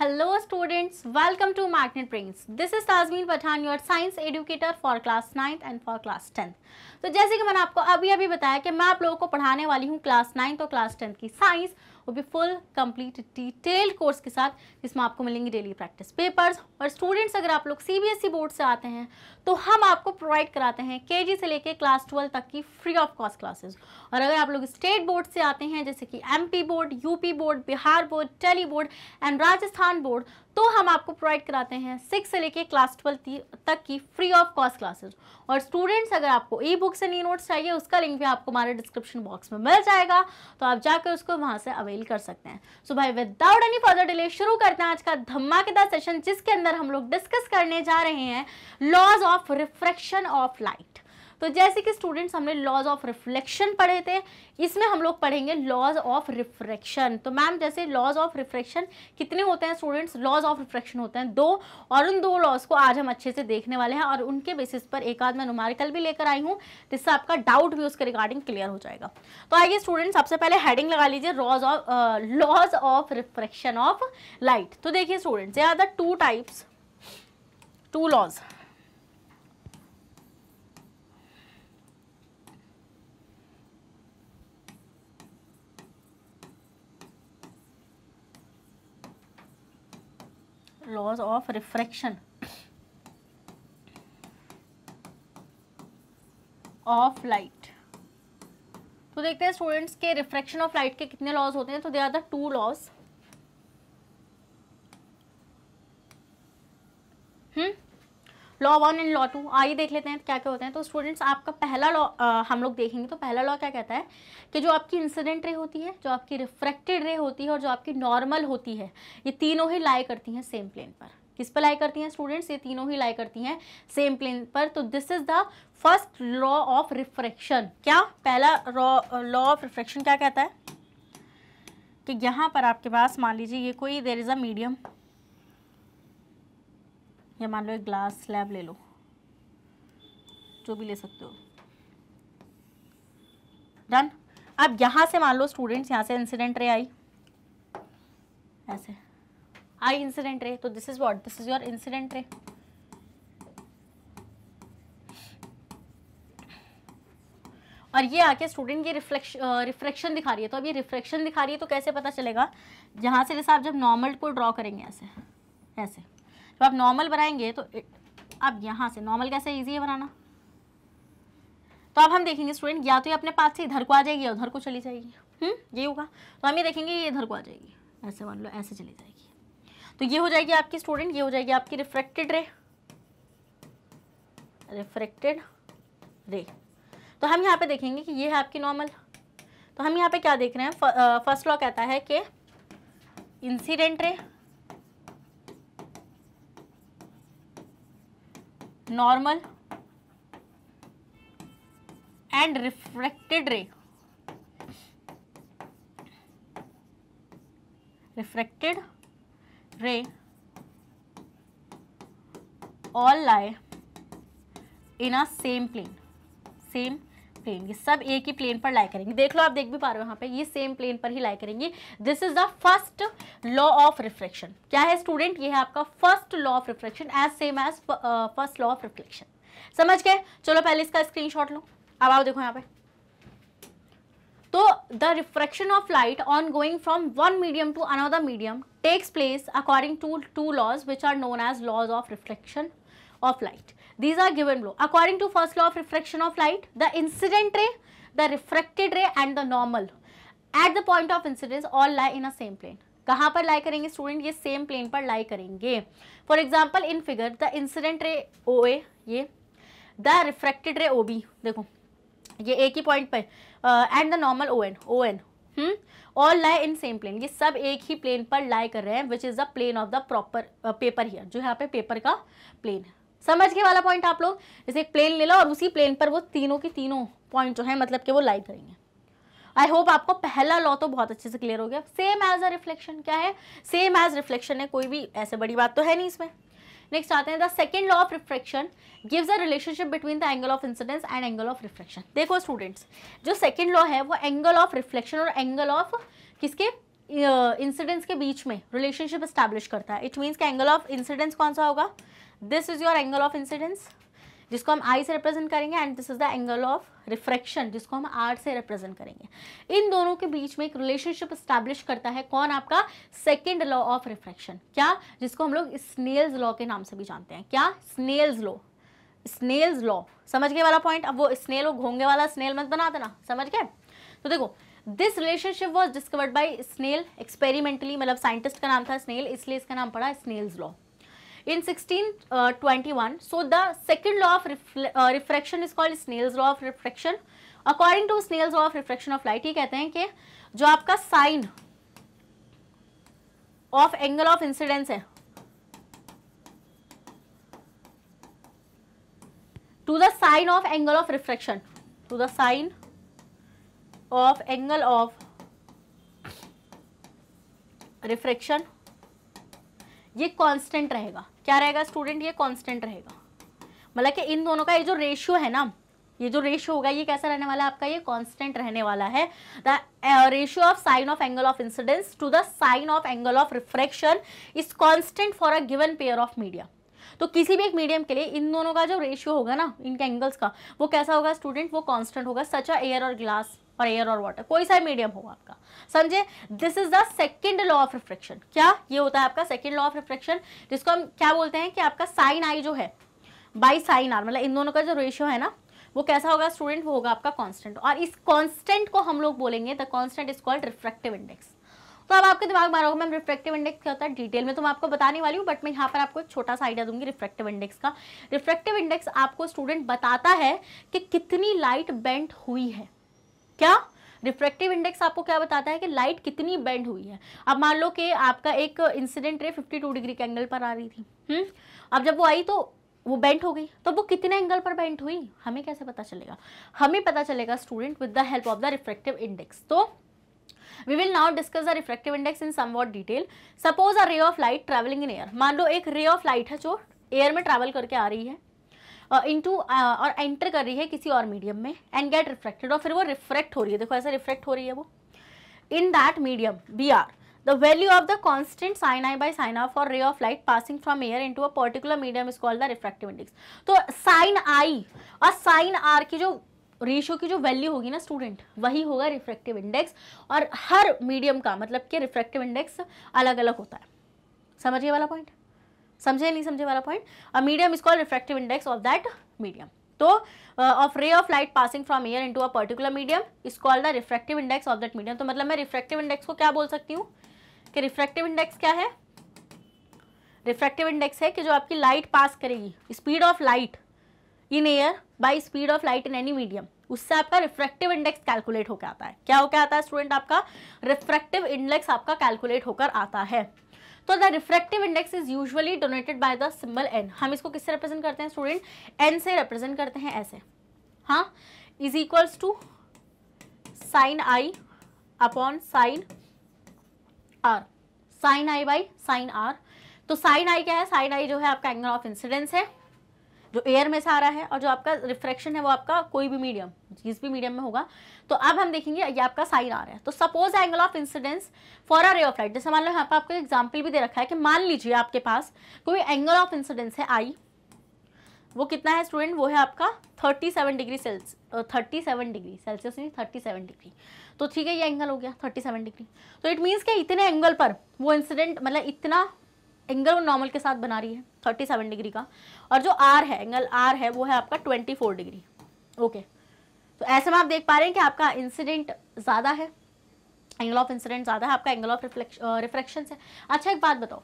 Hello students welcome to Magnet Brains this is Tajmeen Pathan your science educator for class ninth and for class tenth तो जैसे कि मैंने आपको अभी अभी बताया कि मैं आप लोगों को पढ़ाने वाली हूँ क्लास नाइन्थ और क्लास टेंथ की साइंस वो भी फुल कंप्लीट डिटेल्ड कोर्स के साथ जिसमें आपको मिलेंगे डेली प्रैक्टिस पेपर्स और स्टूडेंट्स अगर आप लोग सी बोर्ड e से आते हैं तो हम आपको प्रोवाइड कराते हैं के से लेकर क्लास ट्वेल्व तक की फ्री ऑफ कॉस्ट क्लासेस और अगर आप लोग स्टेट बोर्ड से आते हैं जैसे कि MP board UP board Bihar board टेली बोर्ड एंड राजस्थान बोर्ड तो हम आपको प्रोवाइड कराते हैं सिक्स से लेकर क्लास ट्वेल्व तक की फ्री ऑफ कॉस्ट क्लासेज और स्टूडेंट्स अगर आपको e books and e notes चाहिए उसका लिंक भी आपको हमारे डिस्क्रिप्शन बॉक्स में मिल जाएगा तो आप जाकर उसको वहाँ से अवेल कर सकते हैं सो so भाई विदाउट एनी फर्दर डिले शुरू करते हैं आज का धमाकेदार सेशन जिसके अंदर हम लोग डिस्कस करने जा रहे हैं laws of of refraction of light तो जैसे कि स्टूडेंट्स हमने लॉज ऑफ रिफ्लेक्शन पढ़े थे इसमें हम लोग पढ़ेंगे लॉज ऑफ रिफ्रेक्शन तो मैम जैसे लॉज ऑफ रिफ्रेक्शन कितने होते हैं स्टूडेंट्स लॉज ऑफ रिफ्रेक्शन होते हैं दो और उन दो लॉज को आज हम अच्छे से देखने वाले हैं और उनके बेसिस पर एक आध मैं नुमारिकल भी लेकर आई हूँ जिससे आपका डाउट भी उसके रिगार्डिंग क्लियर हो जाएगा तो आइए स्टूडेंट्स सबसे पहले हेडिंग लगा लीजिए laws of laws of refraction of light तो देखिए स्टूडेंट्स यहाँ two types two laws laws of refraction of light तो देखते हैं स्टूडेंट्स के रिफ्रैक्शन ऑफ लाइट के कितने लॉज होते हैं तो they are the two laws law one and law two आइए देख लेते हैं क्या क्या होते हैं तो स्टूडेंट्स आपका पहला लॉ हम लोग देखेंगे तो पहला लॉ क्या कहता है कि जो आपकी इंसिडेंट रे होती है जो आपकी रिफ्रैक्टेड रे होती है और जो आपकी नॉर्मल होती है ये तीनों ही लाई करती हैं सेम प्लेन पर किस पर लाई करती हैं स्टूडेंट्स ये तीनों ही लाई करती हैं सेम प्लेन पर तो this is the first law of refraction क्या पहला लॉ ऑफ रिफ्रैक्शन क्या कहता है कि यहाँ पर आपके पास मान लीजिए ये कोई देर इज़ अ मीडियम या मान लो एक ग्लास स्लैब ले लो जो भी ले सकते हो डन अब यहाँ से मान लो स्टूडेंट्स यहाँ से इंसिडेंट रे आई ऐसे आई इंसिडेंट रे तो this is what this is your incident ray और ये आके स्टूडेंट ये रिफ्लेक्श रिफ्लेक्शन दिखा रही है तो अब ये रिफ्लेक्शन दिखा रही है तो कैसे पता चलेगा जहाँ से जैसे आप जब नॉर्मल को ड्रॉ करेंगे ऐसे ऐसे जब तो आप नॉर्मल बनाएंगे तो अब यहाँ से नॉर्मल कैसे ईजी है बनाना तो अब हम देखेंगे स्टूडेंट या तो ये अपने पास से इधर को आ जाएगी या उधर को चली जाएगी हम्म ये होगा तो हम ये देखेंगे ये इधर को आ जाएगी ऐसे मान लो ऐसे चली जाएगी तो ये हो जाएगी आपकी स्टूडेंट ये हो जाएगी आपकी रिफ्रेक्टेड रे रिफ्रेक्टेड रे तो हम यहाँ पे देखेंगे कि ये है आपकी नॉर्मल तो हम यहाँ पे क्या देख रहे हैं फर्स्ट लॉ कहता है कि incident ray normal and refracted ray refracted ray all lie in a same plane same plane ये सब एक ही प्लेन पर लाई करेंगे देख लो आप देख भी पा रहे हो यहाँ पे ये सेम प्लेन पर ही लाई करेंगे this is the first law of reflection क्या है स्टूडेंट ये है आपका first law of reflection as same as first law of reflection समझ गए चलो पहले इसका स्क्रीनशॉट लो अब आओ देखो यहाँ पे तो the refraction of light on going from one medium to another medium takes place according to two laws which are known as laws of reflection of light these are given below according to first law of refraction of light the incident ray the refracted ray and the normal at the point of incidence all lie in a same plane कहाँ पर lie करेंगे student ये same plane पर lie करेंगे for example in figure the incident ray O ए ये the refracted रे O B देखो ये एक ही पॉइंट पर and the normal O N O N all lie in same plane ये सब एक ही प्लेन पर लाई कर रहे हैं which is the plane of the proper paper here जो यहाँ पे पेपर का प्लेन है समझ के वाला पॉइंट आप लोग जैसे एक प्लेन ले लो और उसी प्लेन पर वो तीनों के तीनों पॉइंट जो है मतलब कि वो लाई करेंगे आई होप आपको पहला लॉ तो बहुत अच्छे से क्लियर हो गया सेम एज अ रिफ्लेक्शन क्या है सेम एज रिफ्लेक्शन है कोई भी ऐसे बड़ी बात तो है नहीं इसमें नेक्स्ट आते हैं the second law of reflection gives a relationship between the angle of incidence and angle of reflection देखो स्टूडेंट्स जो सेकेंड लॉ है वो एंगल ऑफ रिफ्लेक्शन और एंगल ऑफ किसके इंसिडेंस uh, के बीच में रिलेशनशिप स्टैब्लिश करता है इट मीन्स कि एंगल ऑफ इंसिडेंस कौन सा होगा this is your angle of incidence जिसको हम आई से रिप्रेजेंट करेंगे and this is the angle of refraction जिसको हम आर से रिप्रेजेंट करेंगे इन दोनों के बीच में एक रिलेशनशिप स्टैब्लिश करता है कौन आपका सेकेंड लॉ ऑफ रिफ्रेक्शन क्या जिसको हम लोग स्नेल्स लॉ के नाम से भी जानते हैं क्या स्नेल्स लॉ स्नेल्स लॉ समझ गए वाला पॉइंट अब वो स्नेल घोंगे वाला स्नेल मत बना देना समझ गए तो देखो this relationship was discovered by Snell experimentally मतलब साइंटिस्ट का नाम था स्नेल इसलिए इसका नाम पड़ा Snell's law in 1621. so the second law of refle uh, refraction is called Snell's law of refraction. According to Snell's law of refraction of light he kehte hain कि jo aapka sin of angle of incidence hai to the sin of angle of refraction to the sin of angle of refraction ये constant रहेगा क्या रहेगा student ये constant रहेगा मतलब कि इन दोनों का ये जो रेशियो है ना ये जो रेशियो होगा ये कैसा रहने वाला है आपका ये कांस्टेंट रहने वाला है the ratio of sine of angle of incidence to the sine of angle of refraction is constant for a given pair of media तो किसी भी एक मीडियम के लिए इन दोनों का जो रेशियो होगा ना इनके एंगल्स का वो कैसा होगा स्टूडेंट वो कॉन्स्टेंट होगा सच अ एयर और ग्लास और एयर और वाटर कोई सा मीडियम होगा आपका समझे this is the second law of refraction क्या ये होता है आपका सेकेंड लॉ ऑफ रिफ्रेक्शन जिसको हम क्या बोलते हैं कि आपका साइन आई जो है बाई साइन आर मतलब इन दोनों का जो रेशियो है ना वो कैसा होगा स्टूडेंट वो होगा आपका कांस्टेंट और इस कांस्टेंट को हम लोग बोलेंगे the constant is called refractive index तो अब आपके दिमाग में आ रहा होगा मैम रिफ्रेक्टिव इंडेक्स क्या होता है डिटेल में तो मैं आपको बताने वाली हूँ बट मैं यहाँ पर आपको एक छोटा सा आइडिया दूंगी रिफ्रेक्टिव इंडेक्स का रिफ्रेक्टिव इंडेक्स आपको स्टूडेंट बताता है कि कितनी लाइट बेंट हुई है क्या रिफ्रैक्टिव इंडेक्स आपको क्या बताता है कि लाइट कितनी बेंड हुई है अब मान लो कि आपका एक इंसिडेंट रे 52 डिग्री के एंगल पर आ रही थी हम्म अब जब वो आई तो वो बेंट हो गई तो वो कितने एंगल पर बेंट हुई हमें कैसे पता चलेगा हमें पता चलेगा student with the help of the refractive index तो we will now discuss the refractive index in somewhat detail suppose a ray of light travelling in air मान लो एक रे ऑफ लाइट है जो एयर में ट्रेवल करके आ रही है इनटू और एंटर कर रही है किसी और मीडियम में एंड गेट रिफ्लेक्टेड और फिर वो रिफ्लेक्ट हो रही है देखो ऐसा रिफ्लेक्ट हो रही है वो in that medium B R value of the constant sine I by sine of और ray of light passing from air into a particular medium is call the refractive index तो sine I और sine are की जो ratio की जो value होगी ना student वही होगा रिफ्रेक्टिव इंडेक्स और हर मीडियम का मतलब कि रिफ्रेक्टिव इंडेक्स अलग अलग होता है समझिए वाला पॉइंट समझे नहीं समझे वाला point a medium is called refractive index of that medium तो of ray of light passing from air into a particular medium is called the refractive index of that medium तो मतलब मैं रिफ्रेक्टिव इंडेक्स को क्या बोल सकती हूँ कि रिफ्रेक्टिव इंडेक्स क्या है रिफ्रेक्टिव इंडेक्स है कि जो आपकी लाइट पास करेगी speed of light in air by speed of light in any medium उससे आपका रिफ्रेक्टिव इंडेक्स कैलकुलेट होकर आता है क्या होकर आता है स्टूडेंट आपका रिफ्रेक्टिव इंडेक्स आपका कैलकुलेट होकर आता है तो the refractive index is usually denoted by the symbol N हम इसको किससे रिप्रेजेंट करते हैं स्टूडेंट एन से रिप्रेजेंट करते हैं ऐसे हाँ is equals to sine I upon sine are sine I by sine are तो साइन आई क्या है साइन आई जो है आपका एंगल ऑफ इंसिडेंस है जो एयर में से आ रहा है और जो आपका रिफ्रैक्शन है वो आपका कोई भी मीडियम जिस भी मीडियम में होगा तो अब हम देखेंगे ये आपका साइन आ रहा है तो suppose angle of incidence for a ray of light जैसे मान लो यहाँ पर आपको एग्जाम्पल भी दे रखा है कि मान लीजिए आपके पास कोई एंगल ऑफ इंसिडेंस है आई वो कितना है स्टूडेंट वो है आपका 37 डिग्री सेल्सियस 37 डिग्री सेल्सियस नहीं 37 डिग्री तो ठीक है ये एंगल हो गया 37 डिग्री तो इट मीन्स कि इतने एंगल पर वो इंसिडेंट मतलब इतना एंगल वो नॉर्मल के साथ बना रही है थर्टी सेवन डिग्री का और जो आर है एंगल आर है वो है आपका ट्वेंटी फोर डिग्री ओके तो ऐसे में आप देख पा रहे हैं कि आपका इंसिडेंट ज़्यादा है एंगल ऑफ इंसिडेंट ज़्यादा है आपका एंगल ऑफ रिफ्लेक्शन है अच्छा एक बात बताओ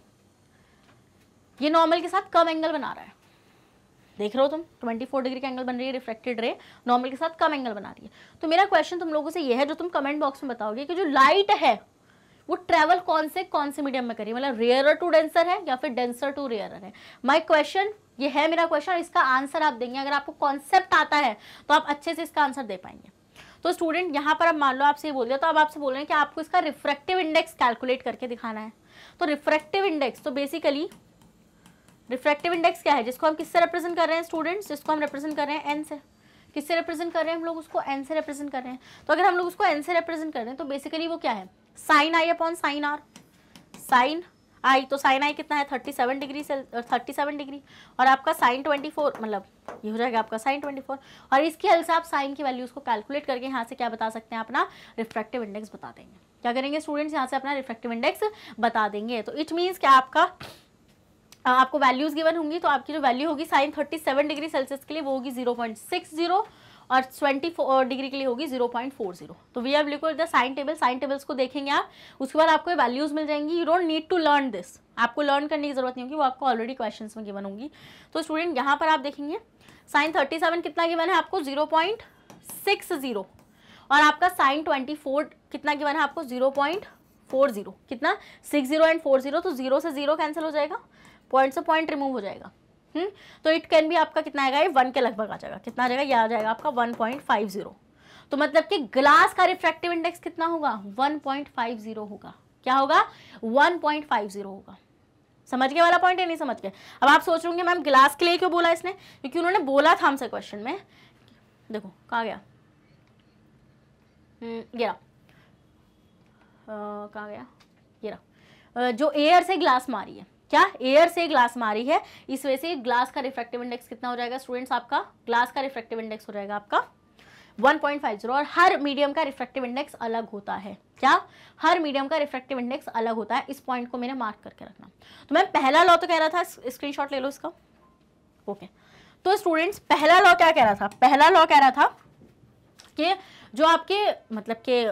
ये नॉर्मल के साथ कम एंगल बना रहा है देख रहे हो तुम 24 डिग्री का एंगल बन रही है रिफ्लेक्टेड रे नॉर्मल के साथ कम एंगल बना रही है तो मेरा क्वेश्चन तुम लोगों से ये है जो तुम कमेंट बॉक्स में बताओगे कि जो लाइट है वो ट्रेवल कौन से कौन से मीडियम में करिए मतलब रेयरर टू डेंसर है या फिर डेंसर टू रेयरर है माई क्वेश्चन ये है मेरा क्वेश्चन इसका आंसर आप देंगे अगर आपको कॉन्सेप्ट आता है तो आप अच्छे से इसका आंसर दे पाएंगे तो स्टूडेंट यहाँ पर अब मान लो आपसे ये बोल दिया तो अब आपसे बोल रहे हैं कि आपको इसका रिफ्रेक्टिव इंडेक्स कैलकुलेट करके दिखाना है तो रिफ्रेक्टिव इंडेक्स तो बेसिकली रिफ्रेक्टिव इंडेक्स क्या है जिसको हम किससे रिप्रेजेंट कर रहे हैं स्टूडेंट्स जिसको हम रिप्रेजेंट कर रहे हैं एन से किससे रिप्रेजेंट कर रहे हैं हम लोग उसको एन से रिप्रेजेंट कर रहे हैं तो अगर हम लोग उसको एन से रिप्रेजेंट कर रहे हैं तो बेसिकली वो क्या है sine I upon sine are sine I तो साइन आई कितना है थर्टी सेवन डिग्री से थर्टी सेवन डिग्री और आपका साइन ट्वेंटी फोर मतलब ये हो जाएगा आपका साइन ट्वेंटी फोर और इसके हल से आप साइन की वैल्यूज़ को कैलकुलेट करके यहाँ से क्या बता सकते हैं अपना रिफ्रैक्टिव इंडेक्स बता देंगे क्या करेंगे स्टूडेंट्स यहाँ से अपना रिफ्रैक्टिव इंडेक्स बता देंगे तो इट मीन्स क्या आपका आपको वैल्यूज़ गिवन होंगी तो आपकी जो वैल्यू होगी sine thirty seven degree Celsius के लिए वो होगी जीरो पॉइंट सिक्स जीरो और 24 डिग्री के लिए होगी 0.40 तो वी हैव लिखो the sine table sine tables को देखेंगे आप उसके बाद आपको वैल्यूज मिल जाएंगी you don't need to learn this आपको लर्न करने की जरूरत नहीं होगी वो आपको ऑलरेडी क्वेश्चन में गिवन होंगी तो स्टूडेंट यहाँ पर आप देखेंगे साइन थर्टी सेवन कितना गिवन है आपको जीरो पॉइंट सिक्स जीरो और आपका साइन ट्वेंटी फोर कितना गिवन है आपको जीरो पॉइंट फोर जीरो कितना six zero and four zero तो जीरो से जीरो कैंसिल हो जाएगा पॉइंट से पॉइंट रिमूव हो जाएगा हुँ? हम्म? तो इट कैन भी आपका कितना आएगा ये वन के लगभग आ जाएगा कितना आ जाएगा ये आ जाएगा आपका वन पॉइंट फाइव जीरो तो मतलब कि ग्लास का रिफ्रैक्टिव इंडेक्स कितना होगा वन पॉइंट फाइव जीरो होगा क्या होगा वन पॉइंट फाइव जीरो होगा समझ गए वाला पॉइंट है नहीं समझ गए अब आप सोच रहे मैम ग्लास के लिए क्यों बोला इसने क्योंकि उन्होंने बोला था हमसे क्वेश्चन में देखो कहा गया गिरा हम्म, कहा गया गिरा जो एयर से ग्लास मारी है क्या एयर से ग्लास मारी है इस वजह से ग्लास का रिफ्रेक्टिव इंडेक्स कितना हो जाएगा स्टूडेंट्स आपका ग्लास का रिफ्रेक्टिव इंडेक्स हो जाएगा आपका 1.50 और हर मीडियम का रिफ्रेक्टिव इंडेक्स अलग होता है क्या हर मीडियम का रिफ्रेक्टिव इंडेक्स अलग होता है इस पॉइंट को मैंने मार्क करके रखना तो मैं पहला लॉ तो कह रहा था स्क्रीन ले लो इसका ओके तो स्टूडेंट्स पहला लॉ क्या कह रहा था पहला लॉ कह रहा था कि जो आपके मतलब के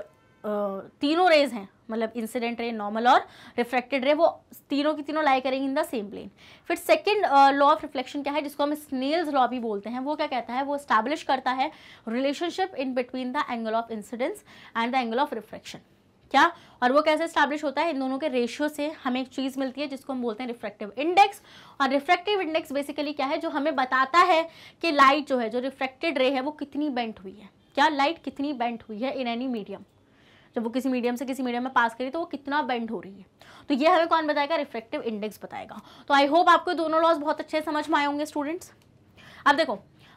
तीनों रेज हैं मतलब इंसिडेंट रे नॉर्मल और रिफ्लेक्टेड रे वो तीनों की तीनों लाई करेंगी इन द सेम प्लेन फिर सेकेंड लॉ ऑफ रिफ्लेक्शन क्या है जिसको हम स्नेल्स लॉ भी बोलते हैं वो क्या कहता है वो स्टैब्लिश करता है relationship in between the angle of incidence and the angle of reflection क्या और वो कैसे स्टैब्लिश होता है इन दोनों के रेशियो से हमें एक चीज़ मिलती है जिसको हम बोलते हैं रिफ्रैक्टिव इंडेक्स और रिफ्रैक्टिव इंडेक्स बेसिकली क्या है जो हमें बताता है कि लाइट जो है जो रिफ्रैक्टेड रे है वो कितनी बेंट हुई है क्या लाइट कितनी बेंट हुई है इन एनी मीडियम जब वो किसी मीडियम से किसी मीडियम में पास करी तो वो कितना बेंड हो रही है तो ये हमें कौन बताएगा रिफ्लेक्टिव इंडेक्स बताएगा तो आई होप आपको दोनों लॉज बहुत अच्छे समझ में आए होंगे स्टूडेंट्स अब देखो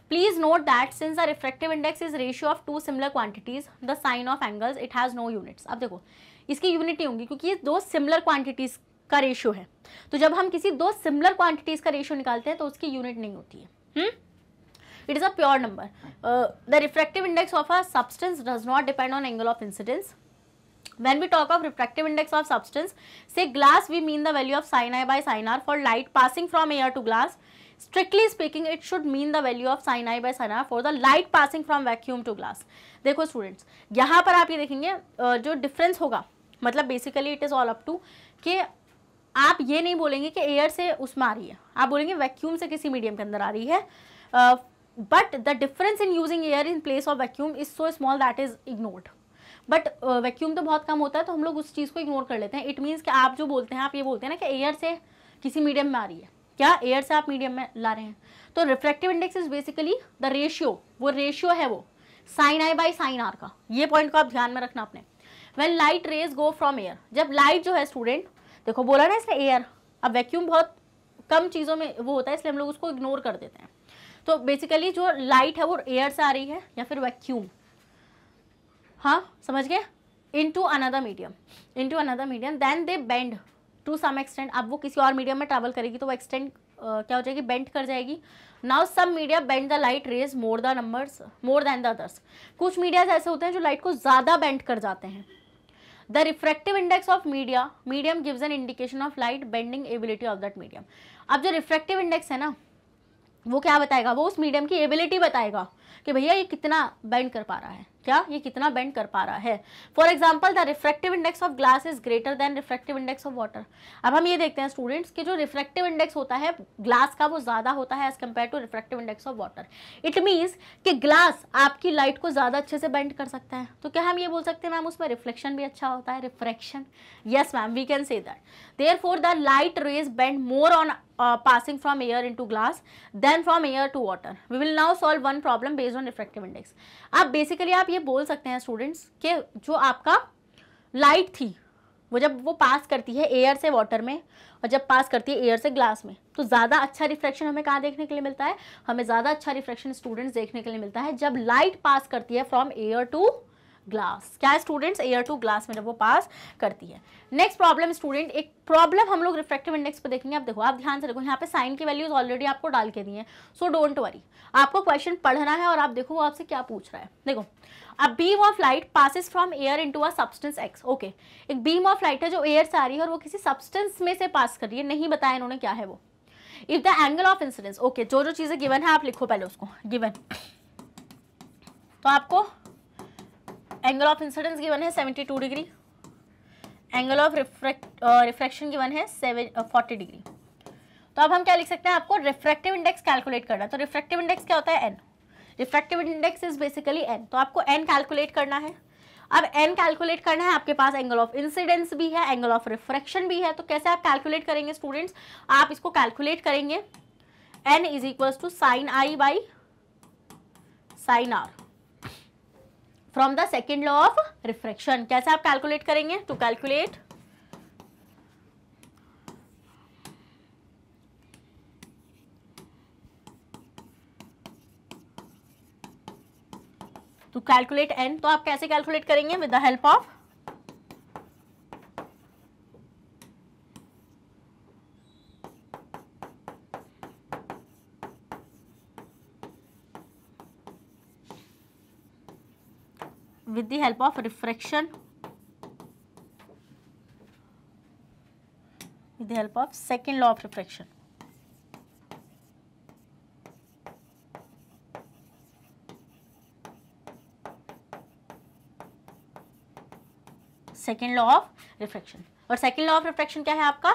please note that since the refractive index is ratio of two similar quantities the sine of angles it has no units अब देखो इसकी यूनिटी होंगी क्योंकि ये दो सिमिलर क्वांटिटीज का रेशियो है तो जब हम किसी दो सिमिलर क्वांटिटीज का रेशियो निकालते हैं तो उसकी यूनिट नहीं होती है it is a pure number the refractive index of a substance does not depend on angle of incidence when we talk of refractive index of substance say glass we mean the value of sin i by sin r for light passing from air to glass strictly speaking it should mean the value of sin i by sin r for the light passing from vacuum to glass देखो students यहाँ पर आप ये देखेंगे जो difference होगा मतलब basically it is all up to कि आप ये नहीं बोलेंगे कि एयर से उसमें आ रही है आप बोलेंगे वैक्यूम से किसी मीडियम के अंदर आ रही है but the difference in using air in place of vacuum is so small that is ignored but vacuum uh, तो बहुत कम होता है तो हम लोग उस चीज़ को इग्नोर कर लेते हैं इट मीन्स कि आप जो बोलते हैं आप ये बोलते हैं ना कि एयर से किसी मीडियम में आ रही है क्या एयर से आप मीडियम में ला रहे हैं तो reflective index is basically the ratio वो रेशियो है वो sine I by sine R का ये पॉइंट को आप ध्यान में रखना अपने when light rays go from air जब लाइट जो है स्टूडेंट देखो बोला ना इसमें एयर अब वैक्यूम बहुत कम चीज़ों में वो होता है इसलिए हम लोग उसको इग्नोर कर देते हैं तो बेसिकली जो लाइट है वो एयर से आ रही है या फिर वैक्यूम हाँ समझ गए into medium into another medium then they bend to some extent अब वो किसी और मीडियम में ट्रैवल करेगी तो वो एक्सटेंड Uh, क्या हो जाएगी बेंड कर जाएगी now some media bend the light rays more the numbers more than the others कुछ मीडियाज ऐसे होते हैं जो लाइट को ज़्यादा बेंड कर जाते हैं the refractive index of media medium gives an indication of light bending ability of that medium अब जो रिफ्रैक्टिव इंडेक्स है ना वो क्या बताएगा वो उस मीडियम की एबिलिटी बताएगा कि भैया ये कितना बेंड कर पा रहा है क्या ये कितना बेंड कर पा रहा है for example the refractive index of glass is greater than refractive index of water अब हम ये देखते हैं स्टूडेंट्स कि जो रिफ्रेक्टिव इंडेक्स होता है ग्लास का वो ज़्यादा होता है as compare to refractive index of water it means कि ग्लास आपकी लाइट को ज़्यादा अच्छे से बेंड कर सकता है तो क्या हम ये बोल सकते हैं मैम उसमें रिफ्लेक्शन भी अच्छा होता है refraction yes ma'am we can say that therefore the light rays bend more on passing from air into glass then from air to water we will now solve one problem based on refractive index आप basically आप ये बोल सकते हैं students के जो आपका light थी वो जब वो पास करती है एयर से वाटर में और जब पास करती है एयर से ग्लास में तो ज़्यादा अच्छा रिफ्रेक्शन हमें कहाँ देखने के लिए मिलता है हमें ज़्यादा अच्छा रिफ्रेक्शन स्टूडेंट्स देखने के लिए मिलता है जब लाइट पास करती है फ्रॉम एयर टू ग्लास क्या है स्टूडेंट्स एयर टू ग्लास में जब वो पास करती है नेक्स्ट प्रॉब्लम स्टूडेंट एक प्रॉब्लम हम लोग रिफ्रेक्टिव इंडेक्स पर देखेंगे आप देखो आप ध्यान से देखो यहाँ पे साइन की वैल्यूज ऑलरेडी आपको डाल के दिए है सो डोंट वरी आपको क्वेश्चन पढ़ना है और आप देखो वो आपसे क्या पूछ रहा है देखो a beam of light passes from air into a substance X okay एक बीम ऑफ लाइट है जो एयर से आ रही है और वो किसी सब्सटेंस में से पास कर रही है नहीं बताया इन्होंने क्या है वो if the angle of incidence okay जो जो चीज़ें गिवन है आप लिखो पहले उसको गिवन तो आपको एंगल ऑफ इंसिडेंस गिवन है seventy two degree angle of refract refraction given है सेवन फोर्टी डिग्री तो अब हम क्या लिख सकते हैं आपको रिफ्रैक्टिव इंडेक्स कैलकुलेट करना है तो रिफ्रैक्टिव इंडेक्स क्या होता है n refractive index is basically n तो आपको एन कैलकुलेट करना है अब एन कैलकुलेट करना है आपके पास एंगल ऑफ इंसिडेंस भी है एंगल ऑफ रिफ्रैक्शन भी है तो कैसे आप कैलकुलेट करेंगे स्टूडेंट्स आप इसको कैलकुलेट करेंगे n is equals to sine I by sine r from the second law of refraction कैसे आप कैलकुलेट करेंगे to calculate to calculate n तो आप कैसे कैलकुलेट करेंगे with the help of help of refraction with the help of second law of refraction. Second law of refraction और second law of refraction क्या है आपका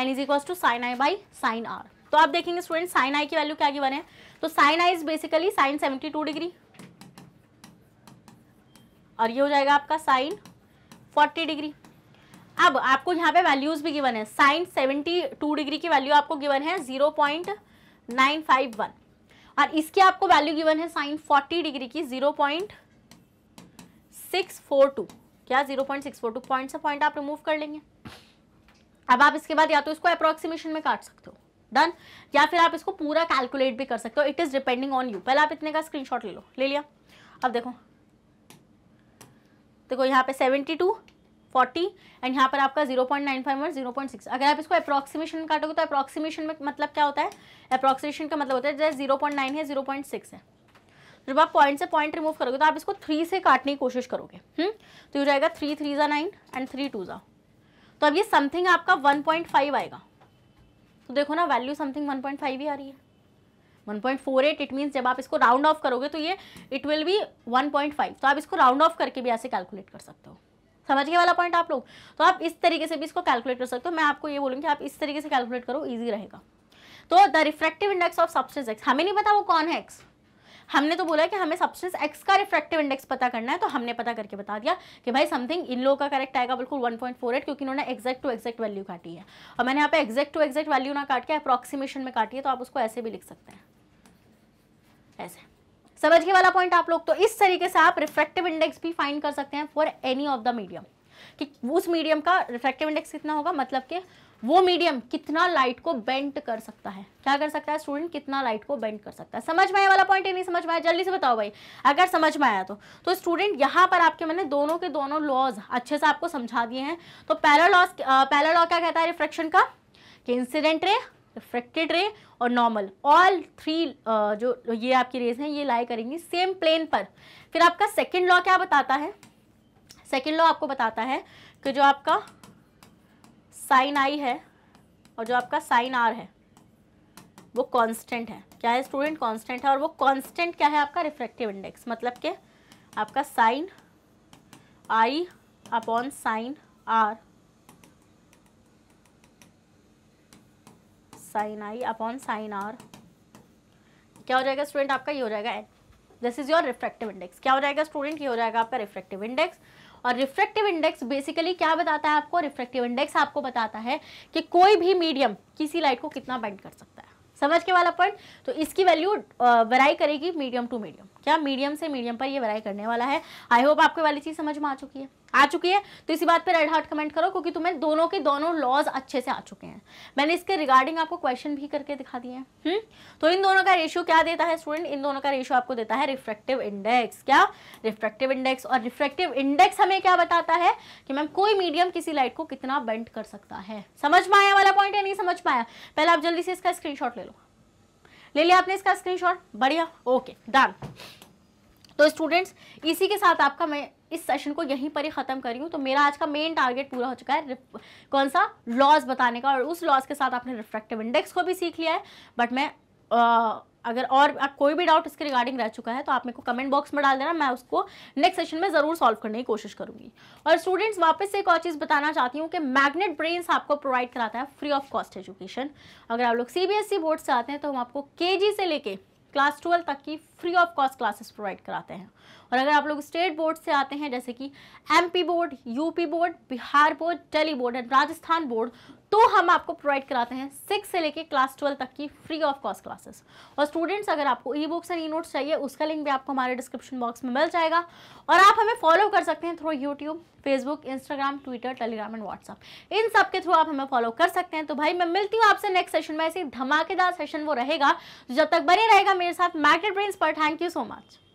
n is equal to sine I by sine are तो आप देखेंगे student sine आई की value क्या बने तो sine i is basically sine seventy two degree और ये हो जाएगा आपका साइन 40 डिग्री अब आपको यहाँ पे वैल्यूज़ भी गिवन है साइन 72 डिग्री की वैल्यू आपको गिवन है 0.951 और इसकी आपको वैल्यू गिवन है साइन 40 डिग्री की 0.642 क्या 0.642 point six four two point से पॉइंट आप रिमूव कर लेंगे अब आप इसके बाद या तो इसको अप्रोक्सीमेशन में काट सकते हो डन या फिर आप इसको पूरा कैलकुलेट भी कर सकते हो it is depending on you पहले आप इतने का स्क्रीनशॉट ले लो ले लिया अब देखो देखो यहाँ पे सेवेंटी टू एंड यहाँ पर आपका zero point nine five one zero point six अगर आप इसको अप्रॉक्सीमेशन काटोगे तो अप्रॉक्सीमेशन में मतलब क्या होता है अप्रॉक्सीमेशन का मतलब होता है जैसे जीरो पॉइंट नाइन है जीरो पॉइंट सिक्स है जब आप पॉइंट से पॉइंट रिमूव करोगे तो आप इसको थ्री से काटने की कोशिश करोगे हुँ? हम्म? तो ये जाएगा थ्री थ्री ज़ा नाइन एंड थ्री टू ज़ा तो अब ये समथिंग आपका वन पॉइंट फाइव आएगा तो देखो ना value something one point five ही आ रही है 1.48 इट मींस जब आप इसको राउंड ऑफ करोगे तो ये इट विल बी 1.5 तो आप इसको राउंड ऑफ करके भी ऐसे कैलकुलेट कर सकते हो समझ गए वाला पॉइंट आप लोग तो आप इस तरीके से भी इसको कैलकुलेट कर सकते हो मैं आपको ये बोलूँगी आप इस तरीके से कैलकुलेट करो ईजी रहेगा तो the refractive index of substance X हमें नहीं पता वो कौन है एक्स हमने तो बोला कि हमें सब्सटेंस एक्स का रिफ्रैक्टिव इंडेक्स पता करना है तो हमने पता करके बता दिया कि भाई समथिंग इन लोगों का करेक्ट आएगा बिल्कुल 1.48 क्योंकि इन्होंने एक्जैक्ट टू एक्जैक्ट वैल्यू काटी है और मैंने यहाँ पे एक्जैक्ट टू एक्जैक्ट वैल्यू ना काट के अप्रॉक्सीमेशन में काटी है तो आप उसको ऐसे भी लिख सकते हैं ऐसे समझ के वाला पॉइंट आप लोग तो इस तरीके से आप रिफ्रैक्टिव इंडेक्स भी फाइंड कर सकते हैं for any of the medium कि उस मीडियम का रिफ्रैक्टिव इंडेक्स कितना होगा मतलब कि वो मीडियम कितना लाइट को बेंट कर सकता है क्या कर सकता है स्टूडेंट कितना लाइट को बेंट कर सकता है समझ में आया वाला पॉइंट नहीं समझ में आया जल्दी से बताओ भाई अगर समझ में आया तो तो स्टूडेंट यहाँ पर आपके मैंने दोनों के दोनों लॉज अच्छे से आपको समझा दिए हैं तो पहला लॉज पहला लॉ क्या कहता है रिफ्रेक्शन का इंसिडेंट रे रिफ्रेक्टेड रे और नॉर्मल ऑल थ्री जो ये आपकी रेज है ये लाई करेंगी सेम प्लेन पर फिर आपका सेकेंड लॉ क्या बताता है सेकेंड लॉ आपको बताता है कि जो आपका साइन आई है और जो आपका साइन आर है वो कांस्टेंट है क्या है स्टूडेंट कांस्टेंट है और वो कांस्टेंट क्या है आपका रिफ्लेक्टिव इंडेक्स मतलब के आपका sine I upon sine are sine I upon sine r क्या हो जाएगा स्टूडेंट आपका ये हो जाएगा n this is your refractive index क्या हो जाएगा स्टूडेंट ये हो जाएगा आपका रिफ्रैक्टिव इंडेक्स और रिफ्रैक्टिव इंडेक्स बेसिकली क्या बताता है आपको रिफ्रैक्टिव इंडेक्स आपको बताता है कि कोई भी मीडियम किसी लाइट को कितना बैंड कर सकता है समझ के वाला पॉइंट तो इसकी वैल्यू वराई करेगी मीडियम टू मीडियम क्या मीडियम से मीडियम पर ये वराई करने वाला है आई होप आपको वाली चीज़ समझ में आ चुकी है आ चुकी है तो इसी बात पर रेड हार्ट कमेंट करो क्योंकि तुम्हें दोनों के दोनों लॉज अच्छे से आ चुके हैं मैंने इसके रिगार्डिंग आपको क्वेश्चन भी करके दिखा दिए हैं हम्म? तो इन दोनों का रेशियो क्या देता है स्टूडेंट इन दोनों का रेशियो आपको देता है रिफ्रेक्टिव इंडेक्स क्या रिफ्रेक्टिव इंडेक्स और रिफ्रेक्टिव इंडेक्स हमें क्या बताता है कि मैम कोई मीडियम किसी लाइट को कितना बेंट कर सकता है समझ में आया वाला पॉइंट है नहीं समझ पाया पहले आप जल्दी से इसका स्क्रीनशॉट ले लो ले लिया आपने इसका स्क्रीनशॉट बढ़िया ओके डन तो स्टूडेंट्स इसी के साथ आपका मैं इस सेशन को यहीं पर ही ख़त्म करी हूँ तो मेरा आज का मेन टारगेट पूरा हो चुका है कौन सा लॉज बताने का और उस लॉज के साथ आपने रिफ्रैक्टिव इंडेक्स को भी सीख लिया है बट मैं आ, अगर और कोई भी डाउट इसके रिगार्डिंग रह चुका है तो आप मेरे को कमेंट बॉक्स में डाल देना मैं उसको नेक्स्ट सेशन में ज़रूर सॉल्व करने की कोशिश करूंगी और स्टूडेंट्स वापस से एक और चीज़ बताना चाहती हूँ कि मैग्नेट ब्रेन्स आपको प्रोवाइड कराता है फ्री ऑफ कॉस्ट एजुकेशन अगर आप लोग सी बोर्ड e से आते हैं तो हम आपको के से लेके क्लास ट्वेल्व तक की free of cost classes provide कराते हैं और अगर आप लोग स्टेट बोर्ड से आते हैं जैसे कि MP board UP board Bihar board Delhi board and Rajasthan board तो हम आपको प्रोवाइड कराते हैं सिक्स से लेके क्लास ट्वेल्व तक की फ्री ऑफ कॉस्ट क्लासेस और स्टूडेंट्स अगर आपको e books and e notes चाहिए उसका लिंक भी आपको हमारे डिस्क्रिप्शन बॉक्स में मिल जाएगा और आप हमें फॉलो कर सकते हैं through YouTube Facebook Instagram Twitter Telegram and WhatsApp इन सब के थ्रू आप हमें फॉलो कर सकते हैं तो भाई मैं मिलती हूँ आपसे नेक्स्ट सेशन में ऐसे धमाकेदार सेशन वो रहेगा जब तक बने रहेगा मेरे साथ मैटेड ब्रेन्स पर थैंक यू सो मच